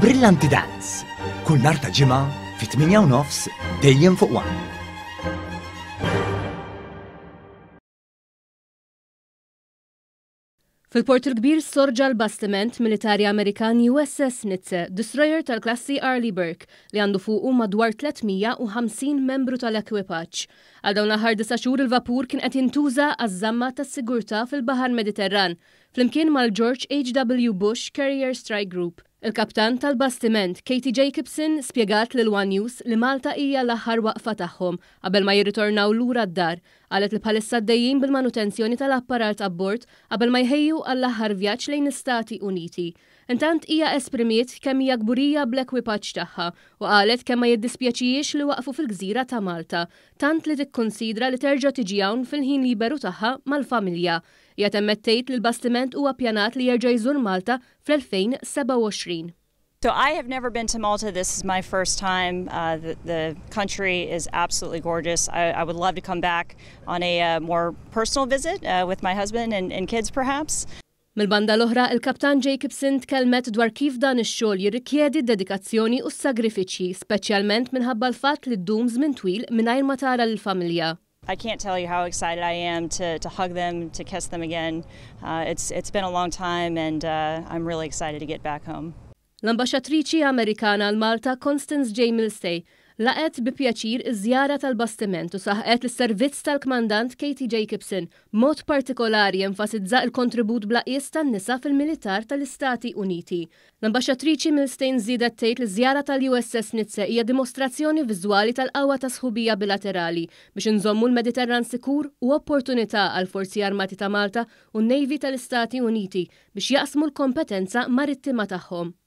Brillanti Dance. Kull narta ġima ġimgħa fit-8 nofs dejjem fuq wan. Fil-port il-kbir sorġa l-bastiment militari Amerikan USS Nitze, destroyer tal-klassi Arleigh Burke, li għandu fuqu madwar 350 membru tal-ekwipaċ. Għal dawn l-ħar xhur il-vapur kien qed jintuża għaż-żamma tas-sigurtà fil-Baħar Mediterran, flimkien mal-George H.W. Bush Carrier Strike Group. Il-kaptan tal-bastiment Katie Jacobson spiegat lil One News li Malta hija l-aħħar waqfa tagħhom qabel ma jirritornaw lura d-dar Għalet li palissa d dajjim bil-manutenzjoni tal-apparat abbord qabel ma jħejju għall-aħħar vjaġġ lejn Istati Uniti. Intant hija esprimiet kemm hija gburija bl-ekwipaġġ tagħha u qalet kemm ma jiddispjaċijiex li waqfu fil-gżira ta' Malta, tant li tikkonsidra li terġa' tiġi hawn fil-ħin liberu tagħha mal-familja. Hija temmettejt li l-bastiment huwa pjanat li jerġa' jżur Malta fl-2027. So I have never been to Malta. This is my first time. Uh, the, the, country is absolutely gorgeous. I, I, would love to come back on a uh, more personal visit uh, with my husband and, and kids, perhaps. Mill-banda l-oħra, il-kaptan Jacobson tkellmet dwar kif dan ix-xogħol jirrikjedi dedikazzjoni u s-sagrifiċi, speċjalment minħabba l-fatt li ddum żmien twil mingħajr ma tara lill-familja. I can't tell you how excited I am to, to hug them, to kiss them again. Uh, it's, it's been a long time, and uh, I'm really excited to get back home. L-ambaxxatriċi Amerikana għal Malta Constance J. Milstey laqet bi pjaċir iż-żjara tal-bastiment u saħqet l-servizz tal-kmandant Katie Jacobson mod partikolari jenfasizza il-kontribut blaqis tan-nisa fil-militar tal-Istati Uniti. L-ambaxxatriċi Milstein żiedet tgħid li żjara tal-USS Nizza hija dimostrazzjoni viżwali tal-qawwa ta' sħubija bilaterali biex inżommu l-Mediterran sikur u opportunità għal forzi armati ta' Malta u Nejvi Navy tal-Istati Uniti biex jaqsmu l-kompetenza marittima tagħhom.